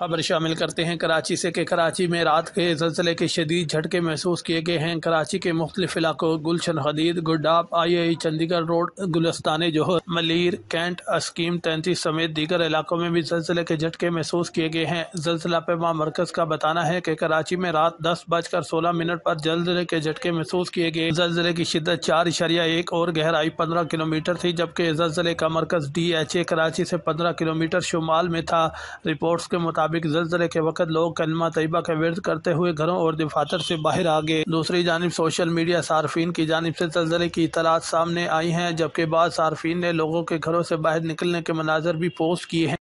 खबर शामिल करते हैं कराची से कि कराची में रात के जलसले के शदीद झटके महसूस किए गए हैं कराची के मुख्तलिफ इलाकों गुलशन हदीद गुड्डाप I I Chundrigar road Gulistan Johar Malir cantt scheme तैंतीस समेत दीगर इलाकों में भी जलसले के झटके महसूस किए गए हैं जलसला पैमा मरकज का बताना है कि कराची में रात दस बजकर सोलह मिनट पर जलसले के झटके महसूस किए गए जलसले की शिदत चार इशारिया एक और गहराई पंद्रह किलोमीटर थी जबकि जलसले का मरकज डी एच ए कराची से पंद्रह किलोमीटर शुमाल में था रिपोर्ट के मुताबिक मुताबिक जलजिले के वक्त लोग कलमा तयबा का विरद करते हुए घरों और दफातर से बाहर आ गए दूसरी जानब सोशल मीडिया सार्फिन की जानब से जलजिले की इतलात सामने आई हैं जबकि बाद सार्फिन ने लोगों के घरों से बाहर निकलने के मनाजर भी पोस्ट किए हैं